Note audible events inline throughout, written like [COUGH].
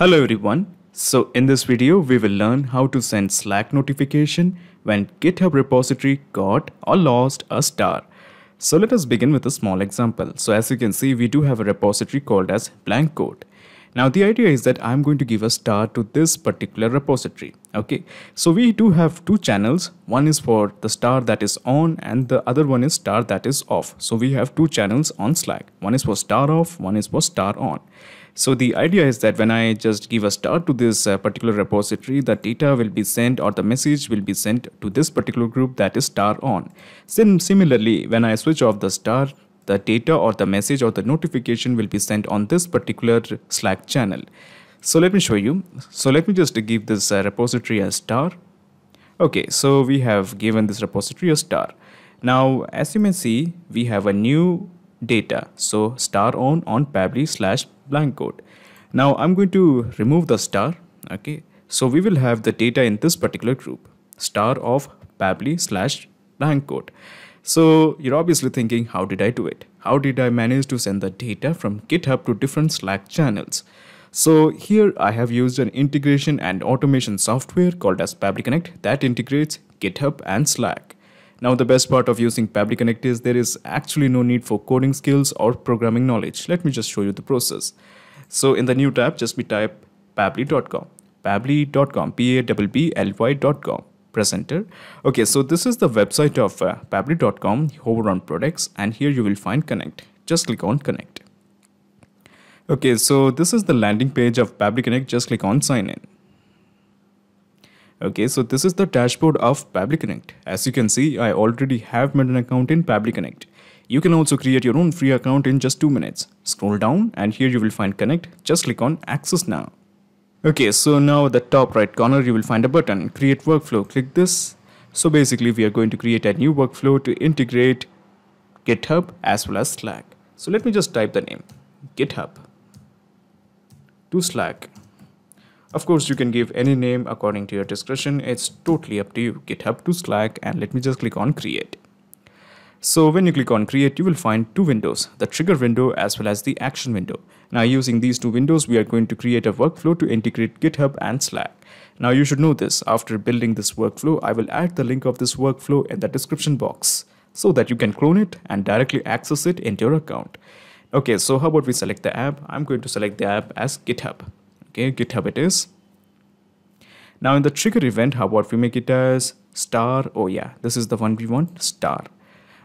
Hello everyone. So in this video, we will learn how to send Slack notification when GitHub repository got or lost a star. So let us begin with a small example. So as you can see, we do have a repository called as blank code. Now the idea is that I'm going to give a star to this particular repository. Okay, so we do have two channels. One is for the star that is on and the other one is star that is off. So we have two channels on Slack. One is for star off, one is for star on. So the idea is that when I just give a star to this uh, particular repository, the data will be sent or the message will be sent to this particular group that is star on. Sim similarly, when I switch off the star, the data or the message or the notification will be sent on this particular Slack channel. So let me show you. So let me just give this uh, repository a star. Okay, so we have given this repository a star. Now, as you may see, we have a new data. So star on on pabli slash blank code. Now I'm going to remove the star. Okay, so we will have the data in this particular group star of pabli slash blank code. So you're obviously thinking, how did I do it? How did I manage to send the data from GitHub to different Slack channels? So here I have used an integration and automation software called as Pabli Connect that integrates GitHub and Slack. Now the best part of using Pabli Connect is there is actually no need for coding skills or programming knowledge. Let me just show you the process. So in the new tab, just be type pably.com, pably.com, P-A-B-B-L-Y.com presenter okay so this is the website of uh, pabli.com hover on products and here you will find connect just click on connect okay so this is the landing page of pabli connect just click on sign in okay so this is the dashboard of pabli connect as you can see i already have made an account in pabli connect you can also create your own free account in just 2 minutes. Scroll down and here you will find connect. Just click on access now. Okay, so now at the top right corner, you will find a button, create workflow, click this. So basically we are going to create a new workflow to integrate GitHub as well as Slack. So let me just type the name, GitHub to Slack. Of course, you can give any name according to your discretion. It's totally up to you, GitHub to Slack. And let me just click on create. So when you click on create, you will find two windows, the trigger window as well as the action window. Now using these two windows, we are going to create a workflow to integrate GitHub and Slack. Now you should know this, after building this workflow, I will add the link of this workflow in the description box so that you can clone it and directly access it into your account. Okay, so how about we select the app? I'm going to select the app as GitHub. Okay, GitHub it is. Now in the trigger event, how about we make it as star? Oh yeah, this is the one we want, star.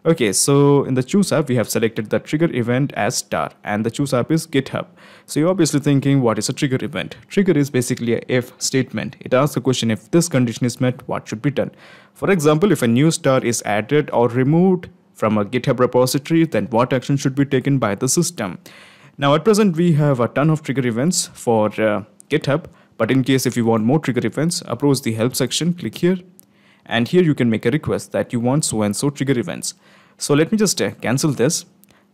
Okay, so in the choose app, we have selected the trigger event as star and the choose app is GitHub. So you're obviously thinking, what is a trigger event? Trigger is basically a if statement. It asks a question, if this condition is met, what should be done? For example, if a new star is added or removed from a GitHub repository, then what action should be taken by the system? Now at present, we have a ton of trigger events for uh, GitHub. But in case if you want more trigger events, approach the help section, click here and here you can make a request that you want so and so trigger events. So let me just uh, cancel this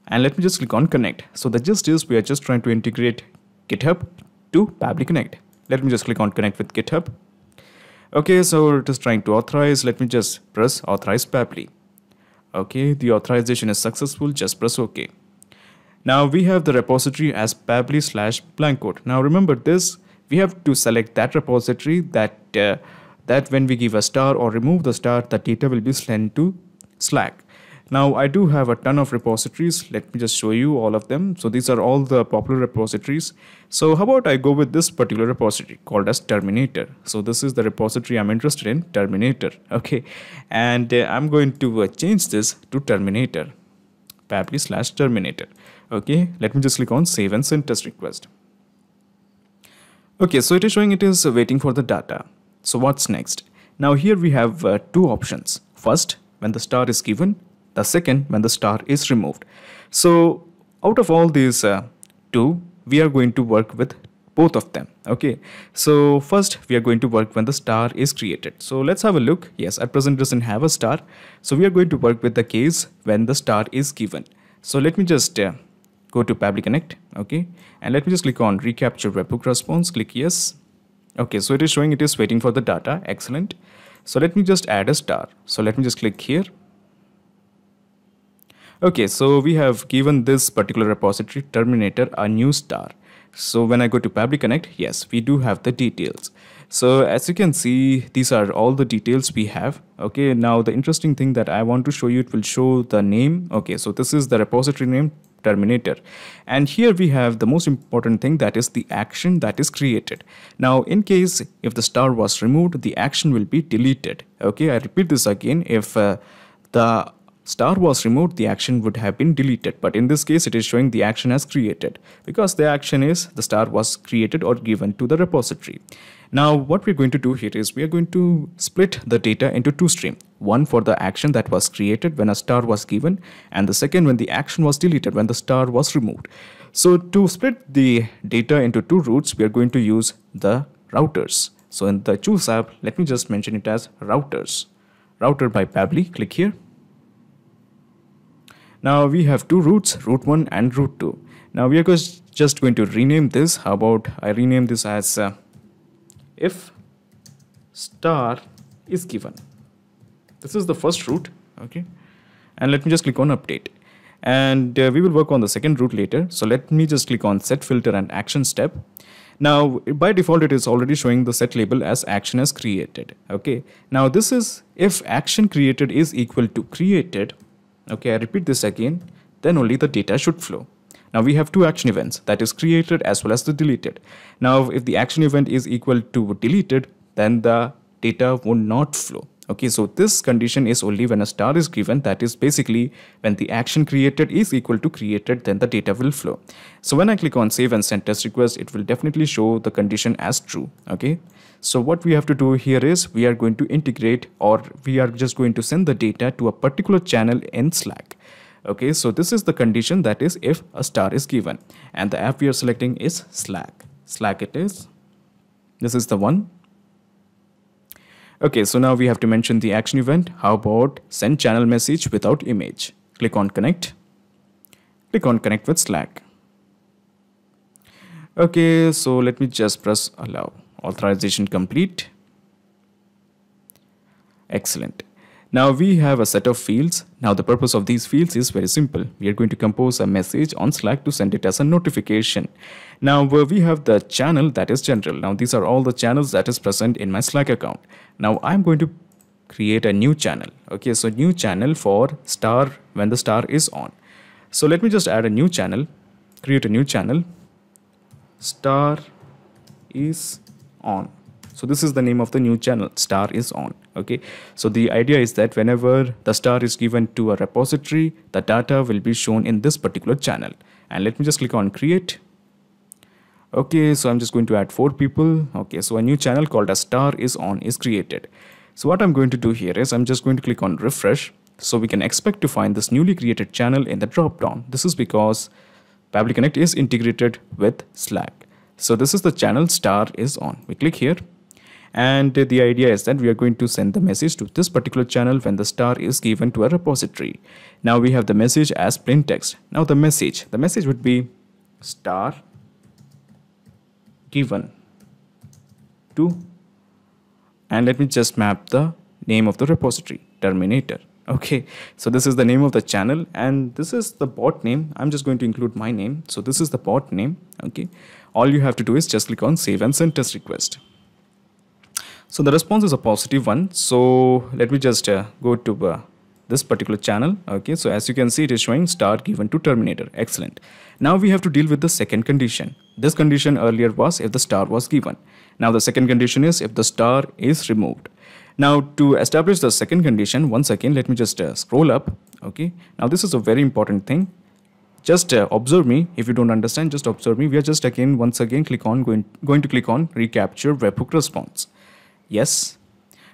and let me just click on connect. So the gist is we are just trying to integrate GitHub to Pabli Connect. Let me just click on connect with GitHub. Okay, so it is trying to authorize. Let me just press authorize Pabli. Okay, the authorization is successful. Just press OK. Now we have the repository as Pabli slash blank code. Now remember this, we have to select that repository that uh, that when we give a star or remove the star the data will be sent to slack now i do have a ton of repositories let me just show you all of them so these are all the popular repositories so how about i go with this particular repository called as terminator so this is the repository i'm interested in terminator [LAUGHS] okay and uh, i'm going to uh, change this to terminator pabli slash terminator okay let me just click on save and send test request okay so it is showing it is waiting for the data so what's next? Now here we have uh, two options. First, when the star is given, the second when the star is removed. So out of all these uh, two, we are going to work with both of them okay so first we are going to work when the star is created so let's have a look yes at present doesn't have a star so we are going to work with the case when the star is given so let me just uh, go to Public Connect okay and let me just click on recapture webhook response click yes Okay, so it is showing it is waiting for the data. Excellent. So let me just add a star. So let me just click here. Okay, so we have given this particular repository Terminator a new star. So when I go to Public Connect, yes, we do have the details. So as you can see, these are all the details we have. Okay, now the interesting thing that I want to show you, it will show the name. Okay, so this is the repository name Terminator. And here we have the most important thing that is the action that is created. Now in case if the star was removed, the action will be deleted. Okay, I repeat this again, if uh, the star was removed, the action would have been deleted. But in this case, it is showing the action as created because the action is the star was created or given to the repository. Now, what we're going to do here is we are going to split the data into two streams. One for the action that was created when a star was given, and the second when the action was deleted, when the star was removed. So to split the data into two routes, we are going to use the routers. So in the choose app, let me just mention it as routers. Router by Pabli, click here. Now we have two routes, route 1 and route 2. Now we are just going to rename this. How about I rename this as uh, if star is given. This is the first route, okay? And let me just click on update. And uh, we will work on the second route later. So let me just click on set filter and action step. Now, by default, it is already showing the set label as action as created. Okay. Now, this is if action created is equal to created. Okay, I repeat this again, then only the data should flow. Now we have two action events that is created as well as the deleted. Now if the action event is equal to deleted, then the data would not flow. Okay, so this condition is only when a star is given, that is basically when the action created is equal to created, then the data will flow. So when I click on save and send test request, it will definitely show the condition as true. Okay, so what we have to do here is we are going to integrate or we are just going to send the data to a particular channel in Slack. Okay, so this is the condition that is if a star is given and the app we are selecting is Slack. Slack it is. This is the one Okay, so now we have to mention the action event. How about send channel message without image? Click on connect. Click on connect with Slack. Okay, so let me just press allow. Authorization complete. Excellent. Now we have a set of fields. Now the purpose of these fields is very simple. We are going to compose a message on Slack to send it as a notification. Now uh, we have the channel that is general. Now these are all the channels that is present in my Slack account. Now I'm going to create a new channel. Okay, so new channel for star when the star is on. So let me just add a new channel, create a new channel. Star is on so this is the name of the new channel star is on okay so the idea is that whenever the star is given to a repository the data will be shown in this particular channel and let me just click on create okay so i'm just going to add four people okay so a new channel called a star is on is created so what i'm going to do here is i'm just going to click on refresh so we can expect to find this newly created channel in the drop down this is because public Connect is integrated with Slack. So this is the channel star is on. We click here and the idea is that we are going to send the message to this particular channel when the star is given to a repository now we have the message as plain text now the message the message would be star given to and let me just map the name of the repository terminator okay so this is the name of the channel and this is the bot name i'm just going to include my name so this is the bot name okay all you have to do is just click on save and send test request so the response is a positive one. So let me just uh, go to uh, this particular channel. Okay, so as you can see, it is showing star given to terminator. Excellent. Now we have to deal with the second condition. This condition earlier was if the star was given. Now the second condition is if the star is removed. Now to establish the second condition, once again, let me just uh, scroll up. Okay, now this is a very important thing. Just uh, observe me. If you don't understand, just observe me. We are just again, once again, click on going, going to click on recapture webhook response. Yes.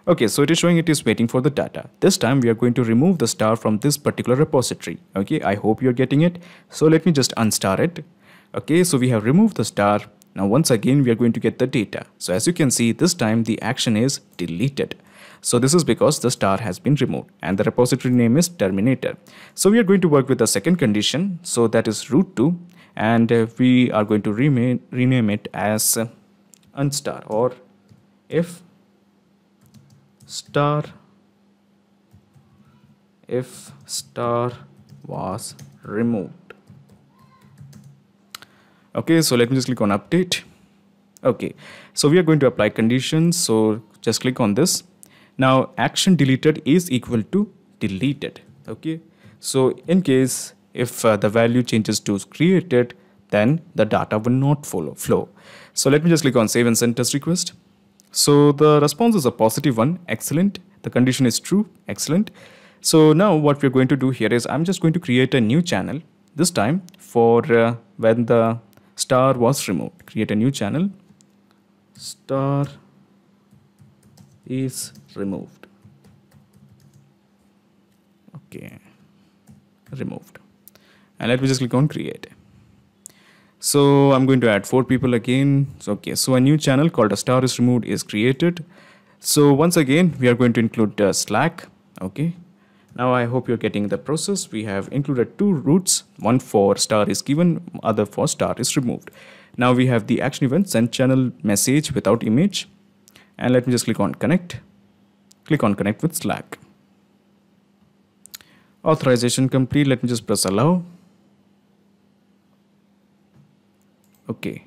Okay, so it is showing it is waiting for the data. This time we are going to remove the star from this particular repository. Okay, I hope you're getting it. So let me just unstar it. Okay, so we have removed the star. Now once again, we are going to get the data. So as you can see, this time the action is deleted. So this is because the star has been removed and the repository name is terminator. So we are going to work with the second condition. So that is root 2 and uh, we are going to rename it as unstar or if star if star was removed okay so let me just click on update okay so we are going to apply conditions so just click on this now action deleted is equal to deleted okay so in case if uh, the value changes to created then the data will not follow flow so let me just click on save and send test request so the response is a positive one, excellent. The condition is true, excellent. So now what we're going to do here is I'm just going to create a new channel this time for uh, when the star was removed. Create a new channel. Star is removed. Okay, removed. And let me just click on create. So I'm going to add four people again. So, okay, so a new channel called a star is removed is created. So once again, we are going to include uh, Slack. Okay. Now I hope you're getting the process. We have included two routes, one for star is given, other for star is removed. Now we have the action event send channel message without image. And let me just click on connect. Click on connect with Slack. Authorization complete. Let me just press allow. okay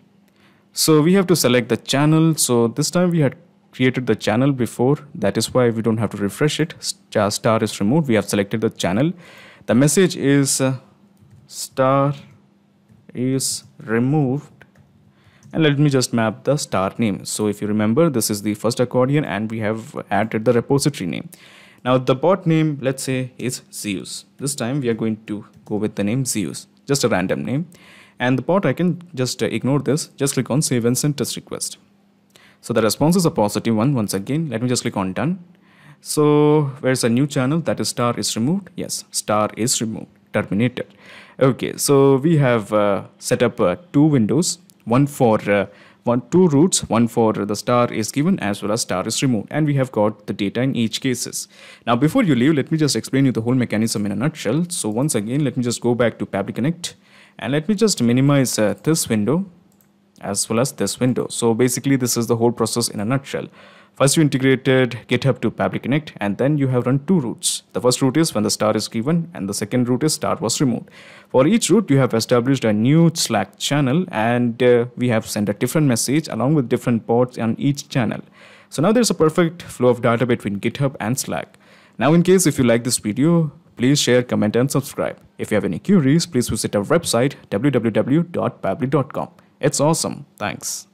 so we have to select the channel so this time we had created the channel before that is why we don't have to refresh it star, star is removed we have selected the channel the message is uh, star is removed and let me just map the star name so if you remember this is the first accordion and we have added the repository name now the bot name let's say is Zeus this time we are going to go with the name Zeus just a random name and the part I can just uh, ignore this, just click on save and send test request. So the response is a positive one once again. Let me just click on done. So where's a new channel that is star is removed? Yes, star is removed, terminated. Okay, so we have uh, set up uh, two windows, one for uh, one two routes, one for the star is given as well as star is removed and we have got the data in each cases. Now before you leave, let me just explain you the whole mechanism in a nutshell. So once again, let me just go back to Public Connect and let me just minimize uh, this window as well as this window. So basically this is the whole process in a nutshell. First you integrated GitHub to public Connect and then you have run two routes. The first route is when the star is given and the second route is star was removed. For each route you have established a new Slack channel and uh, we have sent a different message along with different ports on each channel. So now there's a perfect flow of data between GitHub and Slack. Now in case if you like this video, Please share, comment and subscribe. If you have any queries, please visit our website www.pabli.com. It's awesome. Thanks.